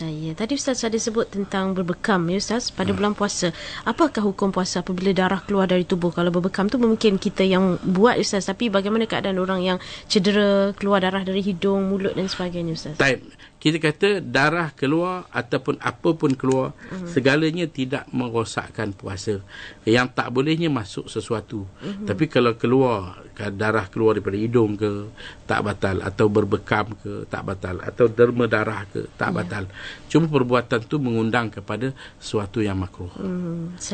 saya. Tadi Ustaz ada sebut tentang berbekam ya Ustaz pada hmm. bulan puasa. Apakah hukum puasa apabila darah keluar dari tubuh? Kalau berbekam tu mungkin kita yang buat ya Ustaz tapi bagaimana keadaan orang yang cedera keluar darah dari hidung, mulut dan sebagainya Ustaz? Time. Kita kata darah keluar ataupun apa pun keluar uh segalanya tidak merosakkan puasa. Yang tak bolehnya masuk sesuatu. uh Tapi kalau keluar darah keluar daripada hidung ke tak batal atau berbekam ke tak batal atau derma darah ke tak yeah. batal cuma perbuatan tu mengundang kepada suatu yang makruh mm.